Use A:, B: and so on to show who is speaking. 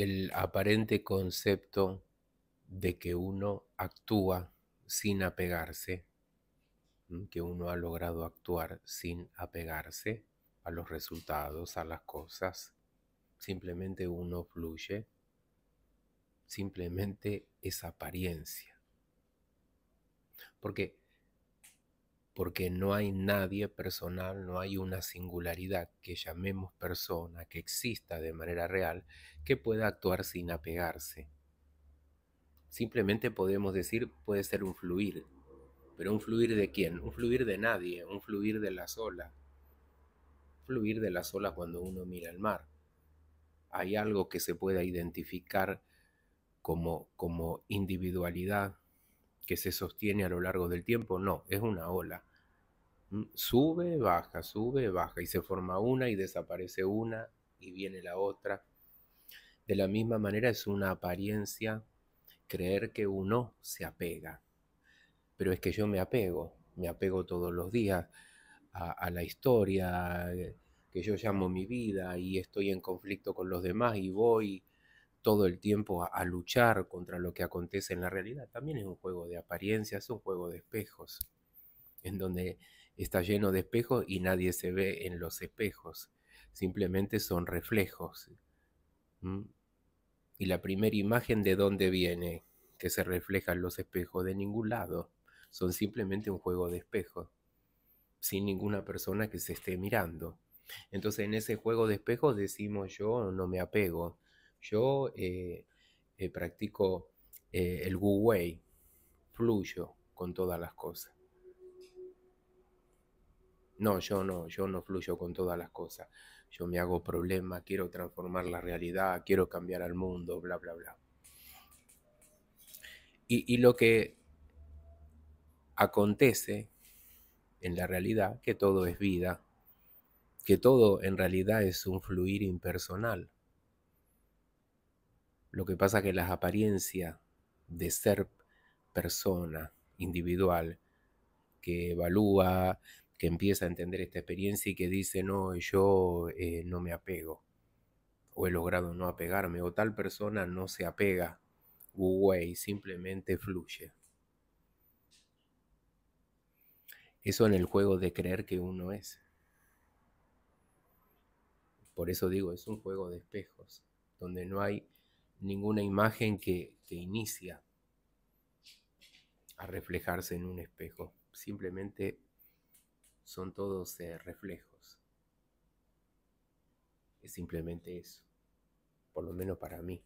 A: el aparente concepto de que uno actúa sin apegarse, mm, que uno ha logrado actuar sin apegarse a los resultados, a las cosas. Simplemente uno fluye, simplemente es apariencia. Porque porque no hay nadie personal, no hay una singularidad que llamemos persona, que exista de manera real, que pueda actuar sin apegarse. Simplemente podemos decir puede ser un fluir, pero un fluir de quién? Un fluir de nadie, un fluir de la sola. Fluir de la sola cuando uno mira el mar. Hay algo que se pueda identificar como individualidad, que se sostiene a lo largo del tiempo, no, es una ola. Mm, sube, baja, sube, baja, y se forma una y desaparece una y viene la otra. De la misma manera es una apariencia creer que uno se apega, pero es que yo me apego, me apego todos los días a, a la historia eh, que yo llamo mi vida y estoy en conflicto con los demás y voy todo el tiempo a, luchar contra lo que acontece en la realidad. También es un juego de apariencias, es un juego de espejos, en donde está lleno de espejos y nadie se ve en los espejos, simplemente son reflejos. Y la primera imagen de dónde viene, que se refleja en los espejos de ningún lado, son simplemente un juego de espejos, sin ninguna persona que se esté mirando. Entonces en ese juego de espejos decimos yo no me apego, yo eh, eh, practico eh, el Wu Wei, fluyo con todas las cosas. No, yo no, yo no fluyo con todas las cosas. Yo me hago problemas, quiero transformar la realidad, quiero cambiar al mundo, bla, bla, bla. y lo que acontece en la realidad, que todo es vida, que todo en realidad es un fluir impersonal. Lo que pasa es que las apariencias de ser persona individual que evalúa, que empieza a entender esta experiencia y que dice, no, yo eh, no me apego, o he logrado no apegarme, o tal persona no se apega, güey, simplemente fluye. Eso en el juego de creer que uno es. Por eso digo, es un juego de espejos, donde no hay ninguna imagen que, que inicia a reflejarse en un espejo. Simplemente son todos eh, reflejos. Es simplemente eso, por lo menos para mí.